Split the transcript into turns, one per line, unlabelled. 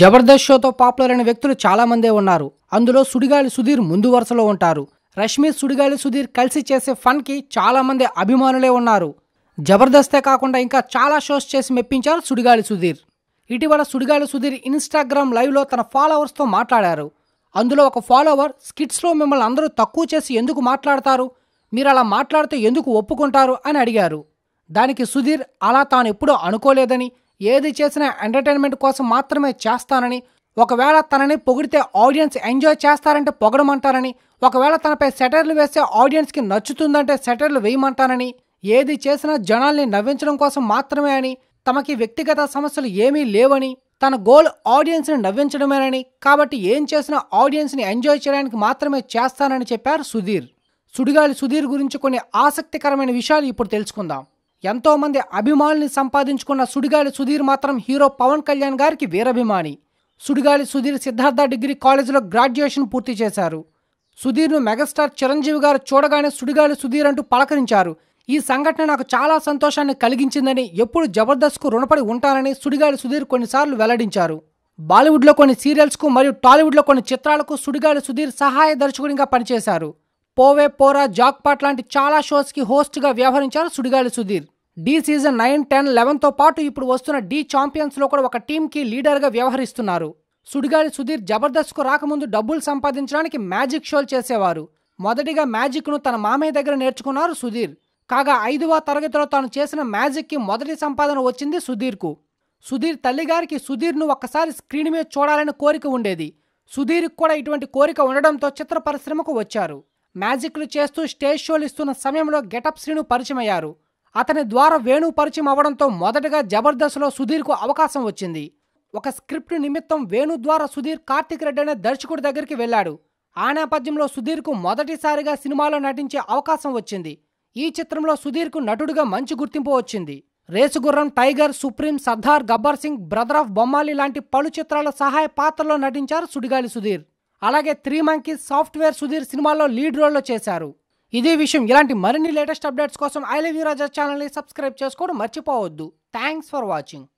Jabardasth షోతో popular అయిన వ్యక్తులు చాలామందే ఉన్నారు అందులో సుడిగాలి సుధీర్ ముందు వరుసలో ఉంటారు రష్మి సుడిగాలి సుధీర్ కలిసి చేసే ఫన్కి చాలామంది అభిమానులే ఉన్నారు జబర్దస్తే కాకుండా ఇంకా చాలా షోస్ చేసి మెప్పించారు సుడిగాలి సుధీర్ ఇటీవల సుడిగాలి సుధీర్ ఇన్స్టాగ్రామ్ లైవ్లో తన ఫాలోవర్స్తో మాట్లాడారు అందులో ఒక ఫాలోవర్ స్కిట్స్లో మిమ్మల్ని అందరూ తక్కువ చేసి ఎందుకు మాట్లాడతారు మీరు అలా మాట్లాడితే ఎందుకు ఒప్పుకుంటారు అని అడిగారు దానికి సుధీర్ అలా తాను ఎప్పుడూ అనుకోలేదని ఏది చేసినా ఎంటర్టైన్మెంట్ కోసం మాత్రమే చేస్తానని ఒకవేళ తనని పొగిడితే ఆడియన్స్ ఎంజాయ్ చేస్తారంటే పొగడమంటారని ఒకవేళ తనపై సెటర్లు వేస్తే ఆడియన్స్కి నచ్చుతుందంటే సెటర్లు వేయమంటానని ఏది చేసినా జనాల్ని నవ్వించడం కోసం మాత్రమే అని తమకి వ్యక్తిగత సమస్యలు ఏమీ లేవని తన గోల్ ఆడియన్స్ని నవ్వించడమేనని కాబట్టి ఏం చేసినా ఆడియన్స్ని ఎంజాయ్ చేయడానికి మాత్రమే చేస్తానని చెప్పారు సుధీర్ సుడిగాలి సుధీర్ గురించి కొన్ని ఆసక్తికరమైన విషయాలు ఇప్పుడు తెలుసుకుందాం ఎంతోమంది అభిమానుల్ని సంపాదించుకున్న సుడిగాలి సుధీర్ మాత్రం హీరో పవన్ కళ్యాణ్ గారికి వీరభిమాని సుడిగాలి సుధీర్ సిద్ధార్థ డిగ్రీ కాలేజీలో గ్రాడ్యుయేషన్ పూర్తి చేశారు సుధీర్ను మెగాస్టార్ చిరంజీవి గారు చూడగానే సుడిగాలి సుధీర్ అంటూ పలకరించారు ఈ సంఘటన నాకు చాలా సంతోషాన్ని కలిగించిందని ఎప్పుడు జబర్దస్త్కు రుణపడి ఉంటానని సుడిగాలి సుధీర్ కొన్నిసార్లు వెల్లడించారు బాలీవుడ్లో కొన్ని సీరియల్స్కు మరియు టాలీవుడ్లో కొన్ని చిత్రాలకు సుడిగాలి సుధీర్ సహాయ దర్శకుడిగా పనిచేశారు పోవే పోరా జాక్పాట్ లాంటి చాలా షోస్కి హోస్ట్గా వ్యవహరించారు Sudigali Sudheer Dhee season nine ten లెవెన్తో పాటు ఇప్పుడు వస్తున్న డి ఛాంపియన్స్లో కూడా ఒక టీంకి లీడర్గా వ్యవహరిస్తున్నారు సుడిగాలి సుధీర్ జబర్దస్త్కు రాకముందు డబ్బులు సంపాదించడానికి మ్యాజిక్ షోలు చేసేవారు మొదటిగా మ్యాజిక్ను తన మామయ్య దగ్గర నేర్చుకున్నారు సుధీర్ కాగా ఐదవ తరగతిలో తాను చేసిన మ్యాజిక్కి మొదటి సంపాదన వచ్చింది సుధీర్కు సుధీర్ తల్లిగారికి సుధీర్ను ఒక్కసారి స్క్రీన్ మీద చూడాలని కోరిక ఉండేది సుధీర్కు కూడా ఇటువంటి కోరిక ఉండడంతో చిత్ర పరిశ్రమకు వచ్చారు మ్యాజిక్లు చేస్తూ స్టేజ్ షోలు ఇస్తున్న సమయంలో గెటప్ శ్రీను పరిచయమయ్యారు అతని ద్వారా వేణు పరిచయం అవడంతో మొదటగా జబర్దస్త్లో సుధీర్కు అవకాశం వచ్చింది ఒక స్క్రిప్ట్ నిమిత్తం వేణు ద్వారా సుధీర్ కార్తిక్ రెడ్డి అనే దర్శకుడి దగ్గరికి వెళ్లాడు ఆ నేపథ్యంలో సుధీర్కు మొదటిసారిగా సినిమాలో నటించే అవకాశం వచ్చింది ఈ చిత్రంలో సుధీర్కు నటుడుగా మంచి గుర్తింపు వచ్చింది Race Gurram Tiger Supreme Sardaar Gabbar Singh Brother of Bommali లాంటి పలు చిత్రాల సహాయ పాత్రలో నటించారు సుడిగాలి సుధీర్ అలాగే త్రీ మంకీ సాఫ్ట్వేర్ సుధీర్ సినిమాలో లీడ్ రోల్లో చేశారు ఇదే విషయం ఇలాంటి మరిన్ని లేటెస్ట్ అప్డేట్స్ కోసం ఐ లవ్ యూ రాజా ఛానల్ని సబ్స్క్రైబ్ చేసుకోవడం మర్చిపోవద్దు థ్యాంక్స్ ఫర్ వాచింగ్